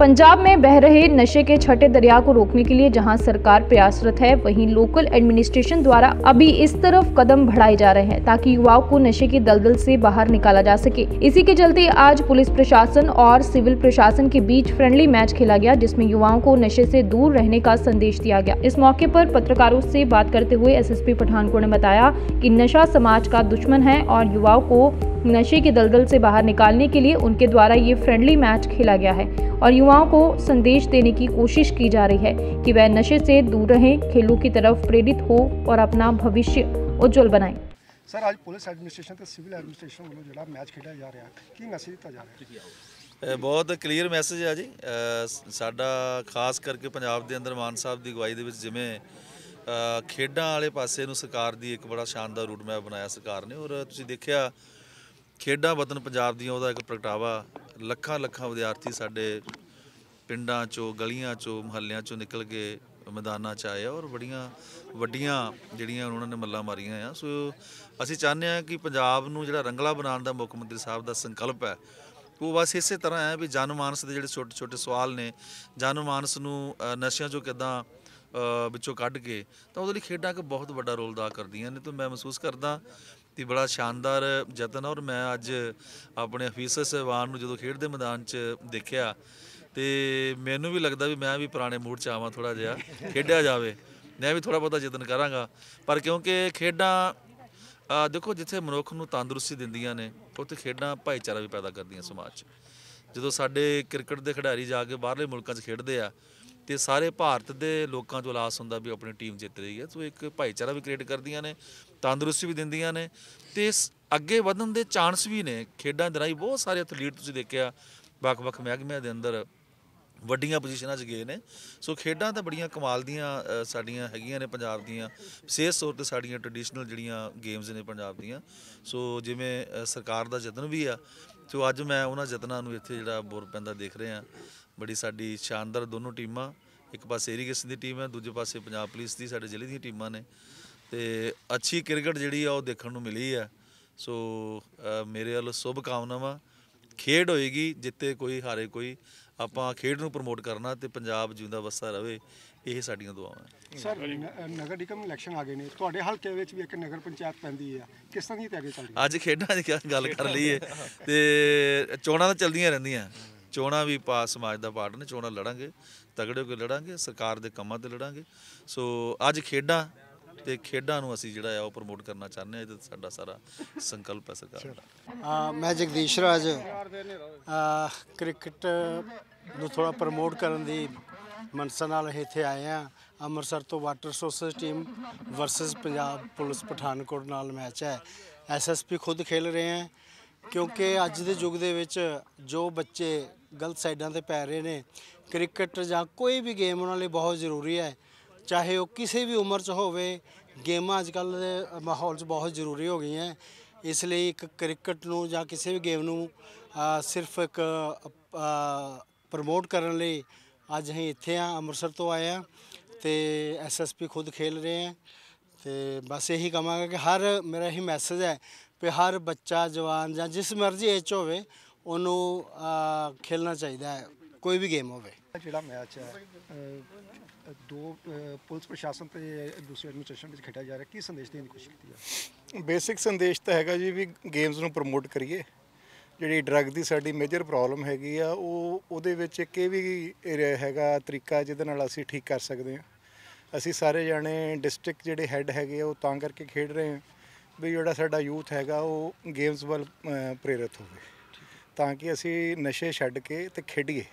पंजाब में बह रहे नशे के छठे दरिया को रोकने के लिए जहां सरकार प्रयासरत है वहीं लोकल एडमिनिस्ट्रेशन द्वारा अभी इस तरफ कदम बढ़ाए जा रहे हैं ताकि युवाओं को नशे की दलदल से बाहर निकाला जा सके इसी के चलते आज पुलिस प्रशासन और सिविल प्रशासन के बीच फ्रेंडली मैच खेला गया जिसमे युवाओं को नशे ऐसी दूर रहने का संदेश दिया गया इस मौके आरोप पत्रकारों से बात करते हुए एस पठानकोट ने बताया की नशा समाज का दुश्मन है और युवाओं को नशे के दलदल से बाहर निकालने के लिए उनके द्वारा ये फ्रेंडली मैच खेला गया है और युवाओं को संदेश देने की कोशिश की जा रही है कि वह नशे से दूर रहें खेलों की तरफ प्रेरित हो और अपना भविष्य उज्जवल बनाएं सर आज पुलिस एडमिनिस्ट्रेशन तो सिविल एडमिनिस्ट्रेशन वालों जिला मैच ਖੇਡਿਆ ਜਾ ਰਿਹਾ ਕੀ ਮੈਸੇਜ ਦਿੱਤਾ ਜਾ ਰਿਹਾ ਬਹੁਤ ਕਲੀਅਰ ਮੈਸੇਜ ਆ ਜੀ ਸਾਡਾ ਖਾਸ ਕਰਕੇ ਪੰਜਾਬ ਦੇ ਅੰਦਰ ਮਾਨ ਸਾਹਿਬ ਦੀ ਅਗਵਾਈ ਦੇ ਵਿੱਚ ਜਿਵੇਂ ਖੇਡਾਂ ਵਾਲੇ ਪਾਸੇ ਨੂੰ ਸਰਕਾਰ ਦੀ ਇੱਕ ਬੜਾ ਸ਼ਾਨਦਾਰ ਰੂਟ ਮੈਪ ਬਣਾਇਆ ਸਰਕਾਰ ਨੇ ਔਰ ਤੁਸੀਂ ਦੇਖਿਆ ਖੇਡਾਂ ਵਤਨ ਪੰਜਾਬ ਦੀਆਂ ਉਹਦਾ ਇੱਕ ਪ੍ਰਗਟਾਵਾ ਲੱਖਾਂ ਲੱਖਾਂ ਵਿਦਿਆਰਥੀ ਸਾਡੇ ਪਿੰਡਾਂ ਚੋਂ ਗਲੀਆਂ ਚੋਂ ਮਹੱਲਿਆਂ ਚੋਂ ਨਿਕਲ ਕੇ ਮੈਦਾਨਾਂ 'ਚ ਆਏ ਆ ਔਰ ਬੜੀਆਂ ਵੱਡੀਆਂ ਜਿਹੜੀਆਂ ਉਹਨਾਂ ਨੇ ਮੱਲਾਂ ਮਾਰੀਆਂ ਆ ਸੋ ਅਸੀਂ ਚਾਹੁੰਦੇ ਆ ਕਿ ਪੰਜਾਬ ਨੂੰ ਜਿਹੜਾ ਰੰਗਲਾ ਬਣਾਉਣ ਦਾ ਮੁੱਖ ਮੰਤਰੀ ਸਾਹਿਬ ਦਾ ਸੰਕਲਪ ਹੈ ਉਹ ਬਸ ਇਸੇ ਤਰ੍ਹਾਂ ਹੈ ਵੀ ਜਨਮਾਨਸ ਦੇ ਜਿਹੜੇ ਛੋਟੇ ਛੋਟੇ ਸਵਾਲ ਨੇ ਜਨਮਾਨਸ ਨੂੰ ਨਸ਼ਿਆਂ 'ਚੋਂ ਕਿਦਾਂ ਵਿੱਚੋਂ ਕੱਢ ਕੇ ਤਾਂ ਉਹਦੇ ਲਈ ਖੇਡਾਂ ਇੱਕ ਬਹੁਤ ਵੱਡਾ ਰੋਲ ਅਦਾ ਕਰਦੀਆਂ ਨੇ ਤਾਂ ਮੈਂ ਮਹਿਸੂਸ ਕਰਦਾ ਤੇ ਬੜਾ ਸ਼ਾਨਦਾਰ ਯਤਨ ਔਰ ਮੈਂ ਅੱਜ ਆਪਣੇ ਅਫੀਸਰ ਸਹਿਵਾਨ ਨੂੰ ਜਦੋਂ ਖੇਡ ਦੇ ਮੈਦਾਨ 'ਚ ਦੇਖਿਆ ਤੇ ਮੈਨੂੰ ਵੀ ਲੱਗਦਾ ਵੀ ਮੈਂ ਵੀ ਪੁਰਾਣੇ ਮੂਡ 'ਚ ਆਵਾਂ ਥੋੜਾ ਜਿਹਾ ਖੇਡਿਆ ਜਾਵੇ ਮੈਂ ਵੀ ਥੋੜਾ ਬਹੁਤਾ ਯਤਨ ਕਰਾਂਗਾ ਪਰ ਕਿਉਂਕਿ ਖੇਡਾਂ ਦੇਖੋ ਜਿੱਥੇ ਮਨੁੱਖ ਨੂੰ ਤੰਦਰੁਸਤੀ ਦਿੰਦੀਆਂ ਨੇ ਉੱਥੇ ਖੇਡਾਂ ਭਾਈਚਾਰਾ ਵੀ ਪੈਦਾ ਕਰਦੀਆਂ ਸਮਾਜ 'ਚ ਜਦੋਂ ਸਾਡੇ ਕ੍ਰਿਕਟ ਦੇ ਖਿਡਾਰੀ ਜਾ ਕੇ ਬਾਹਰਲੇ ਮੁਲਕਾਂ 'ਚ ਖੇਡਦੇ ਆ ਤੇ ਸਾਰੇ ਭਾਰਤ ਦੇ ਲੋਕਾਂ ਤੋਂ ਉਲਾਸ ਹੁੰਦਾ ਵੀ ਆਪਣੀ ਟੀਮ ਜਿੱਤ ਰਹੀ ਹੈ ਸੋ ਇੱਕ ਭਾਈਚਾਰਾ ਵੀ ਕ੍ਰੀਏਟ ਕਰਦੀਆਂ ਨੇ ਤੰਦਰੁਸਤੀ ਵੀ ਦਿੰਦੀਆਂ ਨੇ ਤੇ ਅੱਗੇ ਵਧਣ ਦੇ ਚਾਂਸ ਵੀ ਨੇ ਖੇਡਾਂ ਦੇ ਰਾਹੀਂ ਬਹੁਤ ਸਾਰੇ ਐਥਲੀਟ ਤੁਸੀਂ ਦੇਖਿਆ ਵੱਖ-ਵੱਖ ਮਹਿਕਮਿਆਂ ਦੇ ਅੰਦਰ ਵੱਡੀਆਂ ਪੋਜੀਸ਼ਨਾਂ 'ਚ ਗਏ ਨੇ ਸੋ ਖੇਡਾਂ ਤਾਂ ਬੜੀਆਂ ਕਮਾਲ ਦੀਆਂ ਸਾਡੀਆਂ ਹੈਗੀਆਂ ਨੇ ਪੰਜਾਬ ਦੀਆਂ ਵਿਸ਼ੇਸ਼ ਤੌਰ ਤੇ ਸਾਡੀਆਂ ਟ੍ਰੈਡੀਸ਼ਨਲ ਜਿਹੜੀਆਂ ਗੇਮਸ ਨੇ ਪੰਜਾਬ ਦੀਆਂ ਸੋ ਜਿਵੇਂ ਸਰਕਾਰ ਦਾ ਯਤਨ ਵੀ ਆ ਸੋ ਅੱਜ ਮੈਂ ਉਹਨਾਂ ਯਤਨਾਂ ਨੂੰ ਇੱਥੇ ਜਿਹੜਾ ਬੁਰ ਪੈਂਦਾ ਦੇਖ ਰਿਹਾ ਬੜੀ ਸਾਡੀ ਸ਼ਾਨਦਾਰ ਦੋਨੋਂ ਟੀਮਾਂ ਇੱਕ ਪਾਸੇ ਇਰੀਗੇਸ਼ਨ ਦੀ ਟੀਮ ਹੈ ਦੂਜੇ ਪਾਸੇ ਪੰਜਾਬ ਪੁਲਿਸ ਦੀ ਸਾਡੇ ਜ਼ਿਲ੍ਹੇ ਦੀਆਂ ਟੀਮਾਂ ਨੇ ਤੇ ਅੱਛੀ ਕ੍ਰਿਕਟ ਜਿਹੜੀ ਆ ਉਹ ਦੇਖਣ ਨੂੰ ਮਿਲੀ ਆ ਸੋ ਮੇਰੇ ਵੱਲੋਂ ਸ਼ੁਭ ਕਾਮਨਾਵਾਂ ਖੇਡ ਹੋਏਗੀ ਜਿੱਤੇ ਕੋਈ ਹਾਰੇ ਕੋਈ ਆਪਾਂ ਖੇਡ ਨੂੰ ਪ੍ਰਮੋਟ ਕਰਨਾ ਤੇ ਪੰਜਾਬ ਜਿਉਂਦਾ ਵਸਦਾ ਰਹੇ ਇਹ ਸਾਡੀਆਂ ਦੁਆਵਾਂ ਸਰ ਨਗਰ ਨਿਗਮ ਇਲੈਕਸ਼ਨ ਆ ਗਏ ਨੇ ਤੁਹਾਡੇ ਹਲਕੇ ਵਿੱਚ ਵੀ ਇੱਕ ਨਗਰ ਪੰਚਾਇਤ ਪੈਂਦੀ ਆ ਕਿਸ ਤਰ੍ਹਾਂ ਦੀ ਤਿਆਰੀ ਚੱਲ ਰਹੀ ਅੱਜ ਖੇਡਾਂ ਦੀ ਗੱਲ ਕਰ ਲਈਏ ਤੇ ਚੋਣਾਂ ਤਾਂ ਚੱਲਦੀਆਂ ਰਹਿੰਦੀਆਂ ਚੋਣਾ ਵੀ ਪਾ ਸਮਾਜ ਦਾ ਪਾਰਟ ਨੇ ਚੋਣਾ ਲੜਾਂਗੇ ਤਗੜੇ ਹੋ ਕੇ ਲੜਾਂਗੇ ਸਰਕਾਰ ਦੇ ਕੰਮਾਂ ਤੇ ਲੜਾਂਗੇ ਸੋ ਅੱਜ ਖੇਡਾਂ ਤੇ ਖੇਡਾਂ ਨੂੰ ਅਸੀਂ ਜਿਹੜਾ ਆ ਉਹ ਪ੍ਰਮੋਟ ਕਰਨਾ ਚਾਹੁੰਦੇ ਆ ਇਹ ਸਾਡਾ ਸਾਰਾ ਸੰਕਲਪ ਹੈ ਸਰਕਾਰ ਦਾ ਮੈਂ ਜਗਦੀਸ਼ ਰਾਜ ਕ੍ਰਿਕਟ ਨੂੰ ਥੋੜਾ ਪ੍ਰਮੋਟ ਕਰਨ ਦੀ ਮਨਸਾ ਨਾਲ ਇੱਥੇ ਆਏ ਆ ਅੰਮ੍ਰਿਤਸਰ ਤੋਂ water sources team versus Punjab police Pathankot ਨਾਲ ਮੈਚ ਹੈ ਐਸਐਸਪੀ ਖੁਦ ਖੇਲ ਰਹੇ ਆ ਕਿਉਂਕਿ ਅੱਜ ਦੇ ਯੁੱਗ ਦੇ ਵਿੱਚ ਜੋ ਬੱਚੇ ਗਲਤ ਸਾਈਡਾਂ ਤੇ ਪੈ ਰਹੇ ਨੇ ਕ੍ਰਿਕਟ ਜਾਂ ਕੋਈ ਵੀ ਗੇਮ ਉਹਨਾਂ ਲਈ ਬਹੁਤ ਜ਼ਰੂਰੀ ਹੈ ਚਾਹੇ ਉਹ ਕਿਸੇ ਵੀ ਉਮਰ 'ਚ ਹੋਵੇ ਗੇਮਾਂ ਅੱਜ ਕੱਲ ਦੇ ਮਾਹੌਲ 'ਚ ਬਹੁਤ ਜ਼ਰੂਰੀ ਹੋ ਗਈਆਂ ਇਸ ਲਈ ਇੱਕ ਕ੍ਰਿਕਟ ਨੂੰ ਜਾਂ ਕਿਸੇ ਵੀ ਗੇਮ ਨੂੰ ਸਿਰਫ ਇੱਕ ਪ੍ਰਮੋਟ ਕਰਨ ਲਈ ਅੱਜ ਅਸੀਂ ਇੱਥੇ ਆ ਅੰਮ੍ਰਿਤਸਰ ਤੋਂ ਆਏ ਆ ਤੇ ਐਸਐਸਪੀ ਖੁਦ ਖੇਲ ਰਹੇ ਆ ਤੇ ਬਸ ਇਹੀ ਕਹਾਂਗਾ ਕਿ ਹਰ ਮੇਰਾ ਇਹ ਮੈਸੇਜ ਹੈ ਕਿ ਹਰ ਬੱਚਾ ਜਵਾਨ ਜਾਂ ਜਿਸ ਮਰਜ਼ੀ ਏਜ ਹੋਵੇ ਉਹਨੂੰ ਖੇਲਣਾ ਚਾਹੀਦਾ ਹੈ ਕੋਈ ਵੀ ਗੇਮ ਹੋਵੇ ਜਿਹੜਾ ਮੈਚ ਹੈ ਦੋ ਪੁਲਿਸ ਪ੍ਰਸ਼ਾਸਨ ਤੇ ਦੂਸਰੀ ਐਡਮਿਨਿਸਟ੍ਰੇਸ਼ਨ ਵਿੱਚ ਖੇਡਿਆ ਜਾ ਰਿਹਾ ਕੀ ਸੰਦੇਸ਼ ਦੇਣ ਦੀ ਕੋਸ਼ਿਸ਼ ਕੀਤੀ ਹੈ ਬੇਸਿਕ ਸੰਦੇਸ਼ ਤਾਂ ਹੈਗਾ ਜੀ ਵੀ ਗੇਮਸ ਨੂੰ ਪ੍ਰਮੋਟ ਕਰੀਏ ਜਿਹੜੀ ਡਰੱਗ ਦੀ ਸਾਡੀ ਮੇਜਰ ਪ੍ਰੋਬਲਮ ਹੈਗੀ ਆ ਉਹ ਉਹਦੇ ਵਿੱਚ ਇੱਕ ਇਹ ਵੀ ਹੈਗਾ ਤਰੀਕਾ ਜਿਹਦੇ ਨਾਲ ਅਸੀਂ ਠੀਕ ਕਰ ਸਕਦੇ ਹਾਂ ਅਸੀਂ ਸਾਰੇ ਜਾਣੇ ਡਿਸਟ੍ਰਿਕਟ ਜਿਹੜੇ ਹੈੱਡ ਹੈਗੇ ਉਹ ਤਾਂ ਕਰਕੇ ਖੇਡ ਰਹੇ ਹਾਂ ਵੀ ਜਿਹੜਾ ਸਾਡਾ ਯੂਥ ਹੈਗਾ ਉਹ ਗੇਮਸ ਵੱਲ ਪ੍ਰੇਰਿਤ ਹੋਵੇ ਤਾਂ ਕਿ ਅਸੀਂ ਨਸ਼ੇ ਛੱਡ ਕੇ ਤੇ ਖੇਡੀਏ